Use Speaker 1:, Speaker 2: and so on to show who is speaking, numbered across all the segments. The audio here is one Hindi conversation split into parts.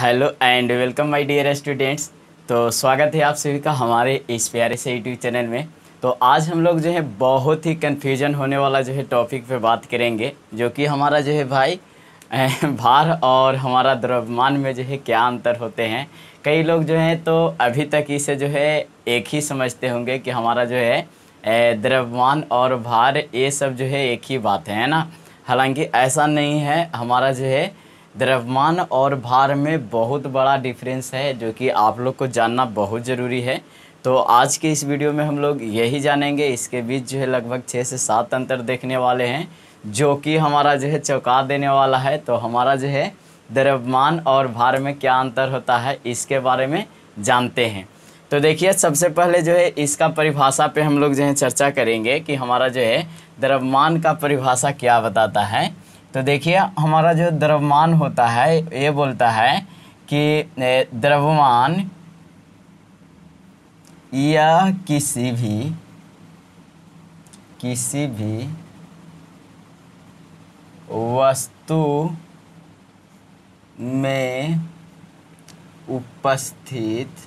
Speaker 1: hello and welcome my dear students तो स्वागत है आप सभी का हमारे इस प्यारे से यूट्यूब चैनल में तो आज हम लोग जो है बहुत ही कन्फ्यूजन होने वाला जो है टॉपिक पे बात करेंगे जो कि हमारा जो है भाई भार और हमारा द्रव्यमान में जो है क्या अंतर होते हैं कई लोग जो हैं तो अभी तक इसे जो है एक ही समझते होंगे कि हमारा जो है द्रव्यमान और भार ये सब जो है एक ही बात है ना हालांकि ऐसा नहीं है हमारा जो है द्रव्यमान और भार में बहुत बड़ा डिफरेंस है जो कि आप लोग को जानना बहुत ज़रूरी है तो आज के इस वीडियो में हम लोग यही जानेंगे इसके बीच जो है लगभग छः से सात अंतर देखने वाले हैं जो कि हमारा जो है चौंका देने वाला है तो हमारा जो है द्रव्यमान और भार में क्या अंतर होता है इसके बारे में जानते हैं तो देखिए सबसे पहले जो है इसका परिभाषा पे हम लोग जो है चर्चा करेंगे कि हमारा जो है द्रव्यमान का परिभाषा क्या बताता है तो देखिए हमारा जो द्रव्यमान होता है ये बोलता है कि द्रव्यमान या किसी भी किसी भी वस्तु में उपस्थित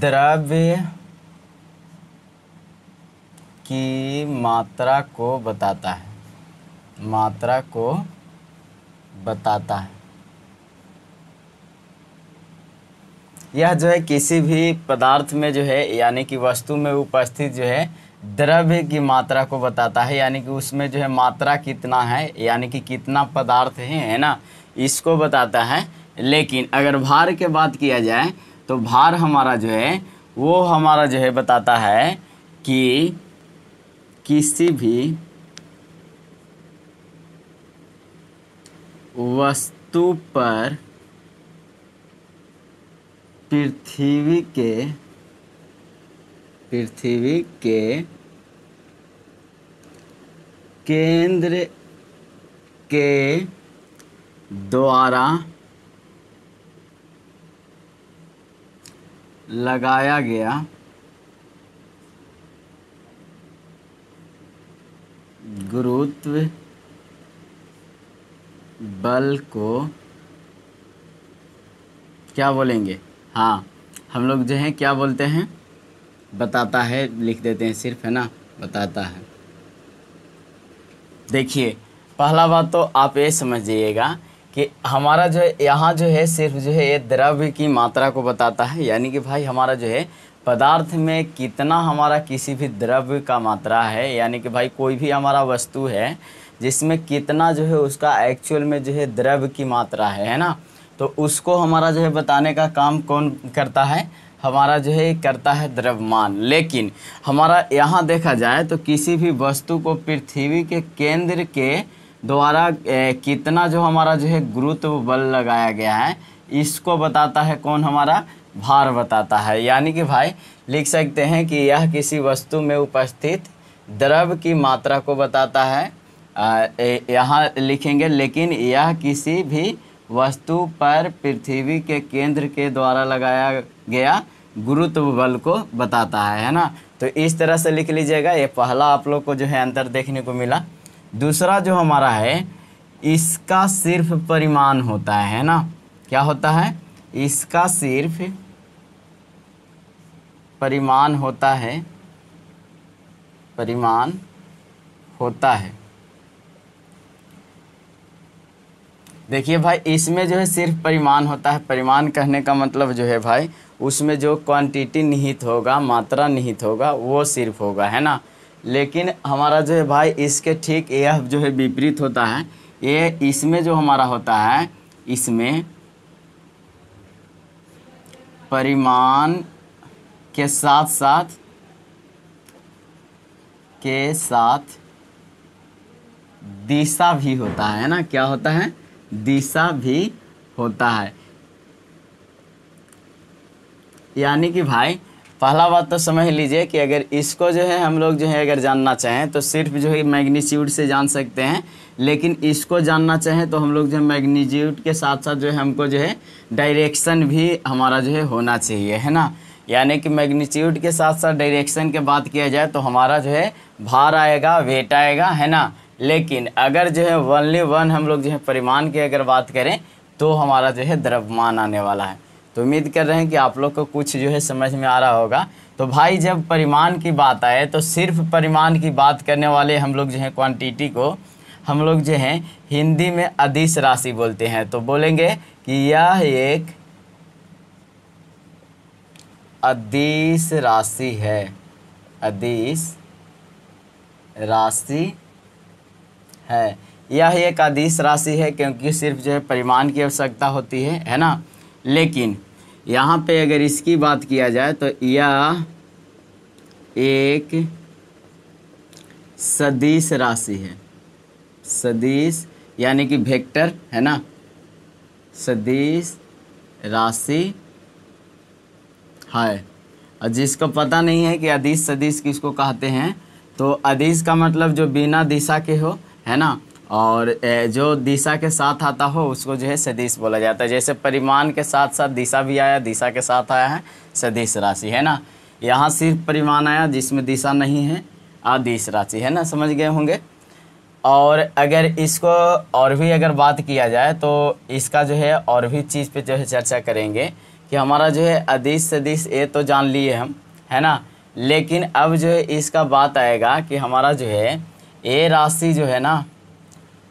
Speaker 1: द्रव्य की मात्रा को बताता है मात्रा को बताता है यह जो है किसी भी पदार्थ में जो है यानी कि वस्तु में उपस्थित जो है द्रव्य की मात्रा को बताता है यानी कि उसमें जो है मात्रा कितना है यानी कि कितना पदार्थ है है ना इसको बताता है लेकिन अगर भार के बात किया जाए तो भार हमारा जो है वो हमारा जो है बताता है कि किसी भी वस्तु पर पृथ्वी के पृथ्वी के केंद्र के द्वारा लगाया गया गुरुत्व बल को क्या बोलेंगे हाँ हम लोग जो हैं क्या बोलते हैं बताता है लिख देते हैं सिर्फ है ना बताता है देखिए पहला बात तो आप ये समझ जाइएगा कि हमारा जो है यहाँ जो है सिर्फ जो है ये द्रव्य की मात्रा को बताता है यानी कि भाई हमारा जो है पदार्थ में कितना हमारा किसी भी द्रव्य का मात्रा है यानी कि भाई कोई भी हमारा वस्तु है जिसमें कितना जो है उसका एक्चुअल में जो है द्रव्य की मात्रा है है ना तो उसको हमारा जो है बताने का काम कौन करता है हमारा जो है करता है द्रव्यमान लेकिन हमारा यहाँ देखा जाए तो किसी भी वस्तु को पृथ्वी के केंद्र के द्वारा कितना जो हमारा जो है गुरुत्व बल लगाया गया है इसको बताता है कौन हमारा भार बताता है यानी कि भाई लिख सकते हैं कि यह किसी वस्तु में उपस्थित द्रव की मात्रा को बताता है यहाँ लिखेंगे लेकिन यह किसी भी वस्तु पर पृथ्वी के केंद्र के द्वारा लगाया गया गुरुत्व बल को बताता है है ना तो इस तरह से लिख लीजिएगा ये पहला आप लोग को जो है अंतर देखने को मिला दूसरा जो हमारा है इसका सिर्फ परिमाण होता है ना क्या होता है इसका सिर्फ परिमाण होता है परिमाण होता है देखिए भाई इसमें जो है सिर्फ परिमाण होता है परिमाण कहने का मतलब जो है भाई उसमें जो क्वांटिटी निहित होगा मात्रा निहित होगा वो सिर्फ होगा है ना लेकिन हमारा जो है भाई इसके ठीक यह जो है विपरीत होता है ये इसमें जो हमारा होता है इसमें परिमाण के साथ साथ के साथ दिशा भी होता है ना क्या होता है दिशा भी होता है यानी कि भाई पहला बात तो समझ लीजिए कि अगर इसको जो है हम लोग जो है अगर जानना चाहें तो सिर्फ जो है मैग्नीट्यूड से जान सकते हैं लेकिन इसको जानना चाहें तो हम लोग जो है मैग्नीट्यूड के साथ साथ जो है हमको जो है डायरेक्शन भी हमारा जो है होना चाहिए है ना यानी कि मैग्नीट्यूड के साथ साथ डायरेक्शन की बात किया जाए तो हमारा जो है भार आएगा वेट आएगा है ना लेकिन अगर जो है वनली वन हम लोग जो है परिमाण की अगर बात करें तो हमारा जो है द्रव्यमान आने वाला है तो उम्मीद कर रहे हैं कि आप लोग को कुछ जो है समझ में आ रहा होगा तो भाई जब परिमाण की बात आए तो सिर्फ परिमाण की बात करने वाले हम लोग जो है क्वांटिटी को हम लोग जो हैं हिंदी में अधिस राशि बोलते हैं तो बोलेंगे कि यह एक अधिस राशि है अधिस राशि है यह एक अधिस राशि है क्योंकि सिर्फ जो है परिमाण की आवश्यकता होती है है ना लेकिन यहाँ पे अगर इसकी बात किया जाए तो यह एक सदिश राशि है सदिश यानी कि वेक्टर है ना सदिश राशि है और जिसको पता नहीं है कि अधिस सदिश किसको कहते हैं तो अधिस का मतलब जो बिना दिशा के हो है ना और जो दिशा के साथ आता हो उसको जो है सदीश बोला जाता है जैसे परिमाण के साथ साथ दिशा भी आया दिशा के साथ आया है सदीश राशि है ना यहाँ सिर्फ परिमाण आया जिसमें दिशा नहीं है आदिश राशि है ना समझ गए होंगे और अगर इसको और भी अगर बात किया जाए तो इसका जो है और भी चीज़ पे जो है चर्चा करेंगे कि हमारा जो है अदिश सदिश ये तो जान लिए हम है ना लेकिन अब जो है इसका बात आएगा कि हमारा जो है ये राशि जो है ना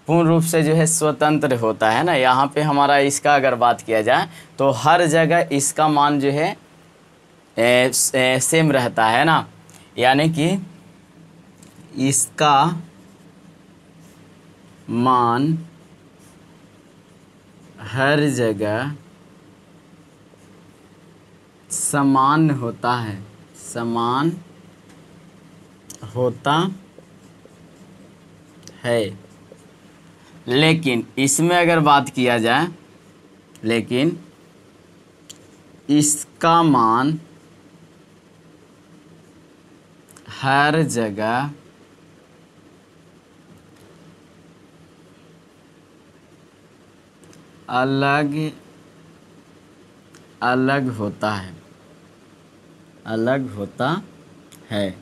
Speaker 1: पूर्ण रूप से जो है स्वतंत्र होता है ना यहाँ पे हमारा इसका अगर बात किया जाए तो हर जगह इसका मान जो है ए, ए, सेम रहता है ना यानी कि इसका मान हर जगह समान होता है समान होता है लेकिन इसमें अगर बात किया जाए लेकिन इसका मान हर जगह अलग अलग होता है अलग होता है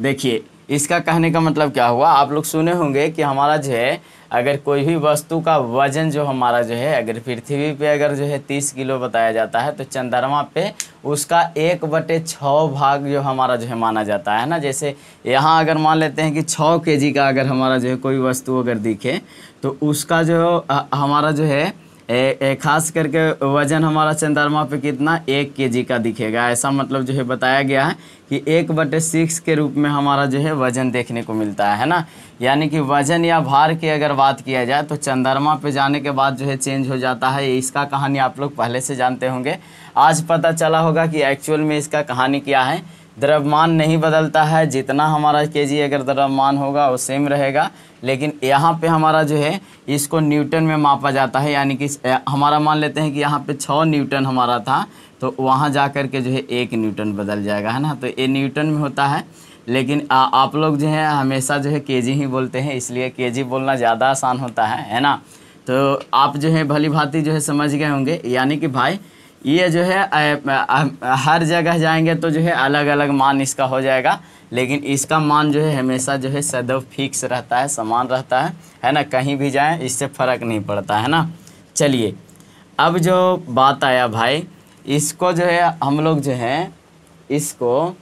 Speaker 1: देखिए इसका कहने का मतलब क्या हुआ आप लोग सुने होंगे कि हमारा जो है अगर कोई भी वस्तु का वजन जो हमारा जो है अगर पृथ्वी पे अगर जो है तीस किलो बताया जाता है तो चंद्रमा पे उसका एक बटे छ भाग जो हमारा जो है माना जाता है ना जैसे यहाँ अगर मान लेते हैं कि छः के का अगर हमारा जो है कोई वस्तु अगर दिखे तो उसका जो हमारा जो है ए, खास करके वजन हमारा चंद्रमा पे कितना एक के का दिखेगा ऐसा मतलब जो है बताया गया है कि एक बटे सिक्स के रूप में हमारा जो है वजन देखने को मिलता है ना यानी कि वजन या भार की अगर बात किया जाए तो चंद्रमा पे जाने के बाद जो है चेंज हो जाता है इसका कहानी आप लोग पहले से जानते होंगे आज पता चला होगा कि एक्चुअल में इसका कहानी क्या है द्रव्यमान नहीं बदलता है जितना हमारा के जी अगर द्रव्यमान होगा वो सेम रहेगा लेकिन यहाँ पे हमारा जो है इसको न्यूटन में मापा जाता है यानी कि हमारा मान लेते हैं कि यहाँ पे छः न्यूटन हमारा था तो वहाँ जा कर के जो है एक न्यूटन बदल जाएगा है ना तो ये न्यूटन में होता है लेकिन आ, आप लोग जो है हमेशा जो है के ही बोलते हैं इसलिए के बोलना ज़्यादा आसान होता है है ना तो आप जो है भली भांति जो है समझ गए होंगे यानी कि भाई ये जो है हर जगह जाएंगे तो जो है अलग अलग मान इसका हो जाएगा लेकिन इसका मान जो है हमेशा जो है सदैव फिक्स रहता है समान रहता है है ना कहीं भी जाएं इससे फ़र्क नहीं पड़ता है ना चलिए अब जो बात आया भाई इसको जो है हम लोग जो है इसको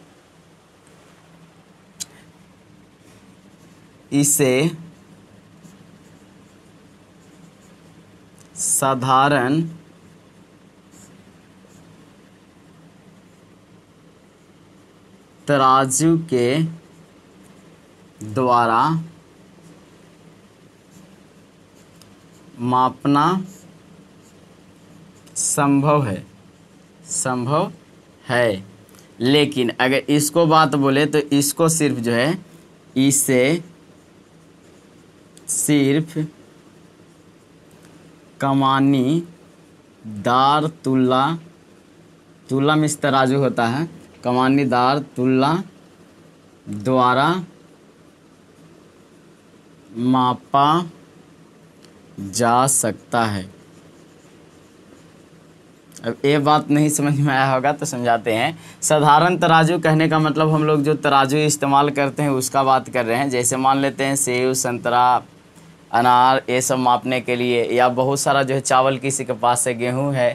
Speaker 1: इसे साधारण तराजू के द्वारा मापना संभव है संभव है लेकिन अगर इसको बात बोले तो इसको सिर्फ जो है इसे सिर्फ कमानी दार तुला तुला में तराजू होता है कमानीदार तुलना द्वारा मापा जा सकता है अब ये बात नहीं समझ में आया होगा तो समझाते हैं साधारण तराजू कहने का मतलब हम लोग जो तराजू इस्तेमाल करते हैं उसका बात कर रहे हैं जैसे मान लेते हैं सेब संतरा अनार ये सब मापने के लिए या बहुत सारा जो है चावल किसी के पास से गेहूँ है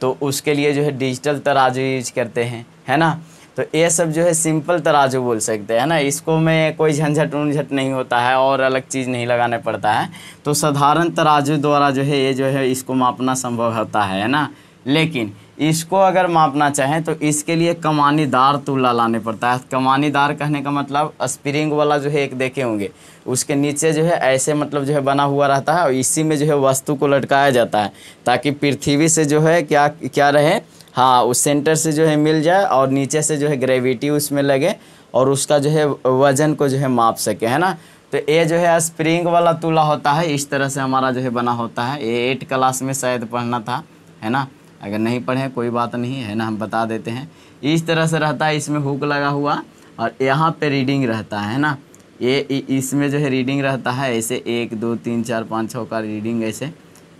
Speaker 1: तो उसके लिए जो है डिजिटल तराजू यूज करते हैं है ना तो ये सब जो है सिंपल तराजू बोल सकते हैं ना इसको में कोई झंझट उनझट नहीं होता है और अलग चीज़ नहीं लगाने पड़ता है तो साधारण तराजू द्वारा जो है ये जो है इसको मापना संभव होता है ना लेकिन इसको अगर मापना चाहें तो इसके लिए कमानीदार तुला लाने पड़ता है कमानीदार कहने का मतलब स्प्रिंग वाला जो है एक देखे होंगे उसके नीचे जो है ऐसे मतलब जो है बना हुआ रहता है और इसी में जो है वस्तु को लटकाया जाता है ताकि पृथ्वी से जो है क्या क्या रहे हाँ उस सेंटर से जो है मिल जाए और नीचे से जो है ग्रेविटी उसमें लगे और उसका जो है वज़न को जो है माप सके है ना तो ये जो है स्प्रिंग वाला तुला होता है इस तरह से हमारा जो है बना होता है ये एट क्लास में शायद पढ़ना था है ना अगर नहीं पढ़े कोई बात नहीं है ना हम बता देते हैं इस तरह से रहता है इसमें हुक लगा हुआ और यहाँ पे रीडिंग रहता है ना ये इसमें जो है रीडिंग रहता है ऐसे एक दो तीन चार पाँच छः का रीडिंग ऐसे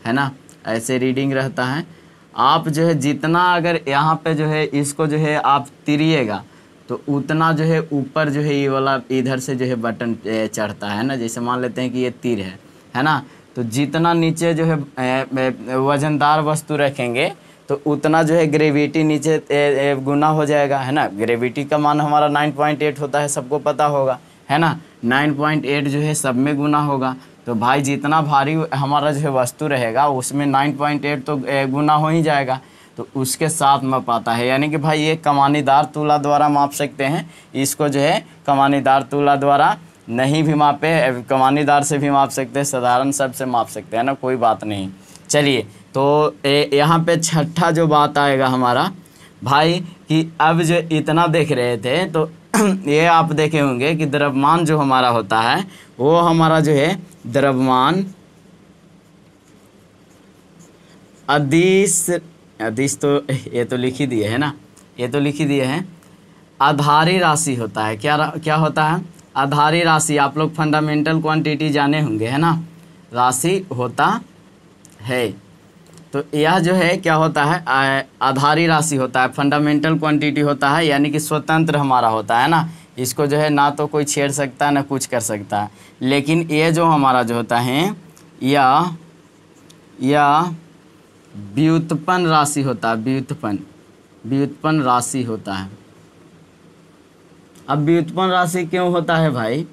Speaker 1: है ना ऐसे रीडिंग रहता है आप जो है जितना अगर यहाँ पे जो है इसको जो है आप तिरिएगा तो उतना जो है ऊपर जो है ये वाला इधर से जो है बटन चढ़ता है ना जैसे मान लेते हैं कि ये तीर है है ना तो जितना नीचे जो है वजनदार वस्तु रखेंगे तो उतना जो है ग्रेविटी नीचे गुना हो जाएगा है ना ग्रेविटी का मान हमारा 9.8 होता है सबको पता होगा है ना 9.8 जो है सब में गुना होगा तो भाई जितना भारी हमारा जो है वस्तु रहेगा उसमें नाइन पॉइंट एट तो गुना हो ही जाएगा तो उसके साथ माप आता है यानी कि भाई ये कमानीदार तुला द्वारा माप सकते हैं इसको जो है कमानीदार तुला द्वारा नहीं भी मापे कमानीदार से भी माप सकते हैं साधारण सब से माप सकते हैं ना कोई बात नहीं चलिए तो यहाँ पे छठा जो बात आएगा हमारा भाई कि अब जो इतना देख रहे थे तो ये आप देखे होंगे कि द्रव्यमान जो हमारा होता है वो हमारा जो है द्रव्यमान अधिस अधिस तो ये तो लिख ही दिए है ना ये तो लिख ही दिए हैं आधारी राशि होता है क्या क्या होता है आधारी राशि आप लोग फंडामेंटल क्वांटिटी जाने होंगे है ना राशि होता है तो यह जो है क्या होता है आधारी राशि होता है फंडामेंटल क्वांटिटी होता है यानी कि स्वतंत्र हमारा होता है ना इसको जो है ना तो कोई छेड़ सकता है ना कुछ कर सकता है लेकिन ये जो हमारा जो होता है या या व्युत्पन्न राशि होता है व्युत्पन्न व्युत्पन्न राशि होता है अब व्युत्पन्न राशि क्यों होता है भाई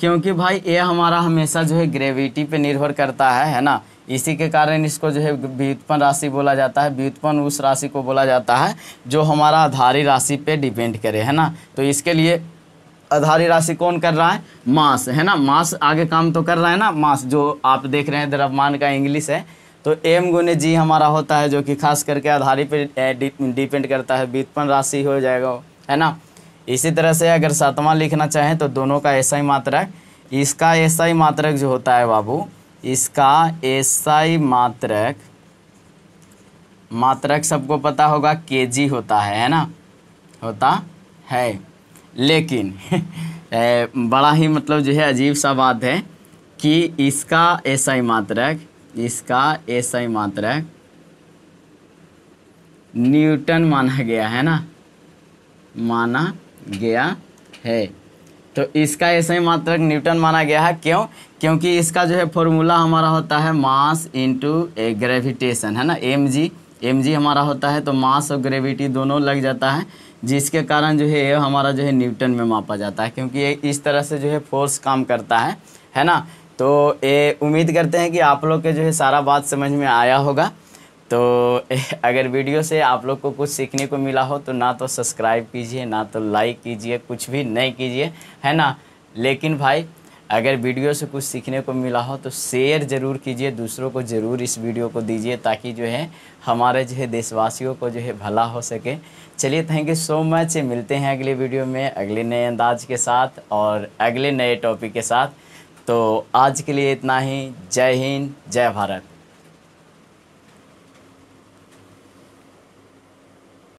Speaker 1: क्योंकि भाई ये हमारा हमेशा जो है ग्रेविटी पे निर्भर करता है है ना इसी के कारण इसको जो है व्युत्पन्न राशि बोला जाता है व्युत्पन्न उस राशि को बोला जाता है जो हमारा आधारी राशि पे डिपेंड करे है ना तो इसके लिए आधारी राशि कौन कर रहा है मास है ना मास आगे काम तो कर रहा है ना मास जो आप देख रहे हैं द्रव्यमान का इंग्लिश है तो एम गुने जी हमारा होता है जो कि खास करके आधारी पे डिपेंड करता है व्युत्पन्न राशि हो जाएगा है ना इसी तरह से अगर सातवां लिखना चाहें तो दोनों का ऐसा ही मात्रक इसका ऐसा ही मात्रक जो होता है बाबू इसका एसआई मात्रक मात्रक सबको पता होगा केजी होता है है ना होता है लेकिन ए, बड़ा ही मतलब जो है अजीब सा बात है कि इसका एसआई मात्रक इसका एसआई मात्रक न्यूटन माना गया है ना माना गया है तो इसका ऐसे ही मात्रक न्यूटन माना गया है क्यों क्योंकि इसका जो है फॉर्मूला हमारा होता है मास इंटू ए ग्रेविटेशन है ना एम जी एम जी हमारा होता है तो मास और ग्रेविटी दोनों लग जाता है जिसके कारण जो है ये हमारा जो है न्यूटन में मापा जाता है क्योंकि ये इस तरह से जो है फोर्स काम करता है है ना तो ये उम्मीद करते हैं कि आप लोग के जो है सारा बात समझ में आया होगा तो अगर वीडियो से आप लोग को कुछ सीखने को मिला हो तो ना तो सब्सक्राइब कीजिए ना तो लाइक कीजिए कुछ भी नहीं कीजिए है ना लेकिन भाई अगर वीडियो से कुछ सीखने को मिला हो तो शेयर ज़रूर कीजिए दूसरों को ज़रूर इस वीडियो को दीजिए ताकि जो है हमारे जो है देशवासियों को जो है भला हो सके चलिए थैंक यू सो मच मिलते हैं अगले वीडियो में अगले नए अंदाज के साथ और अगले नए टॉपिक के साथ तो आज के लिए इतना ही जय हिंद जय भारत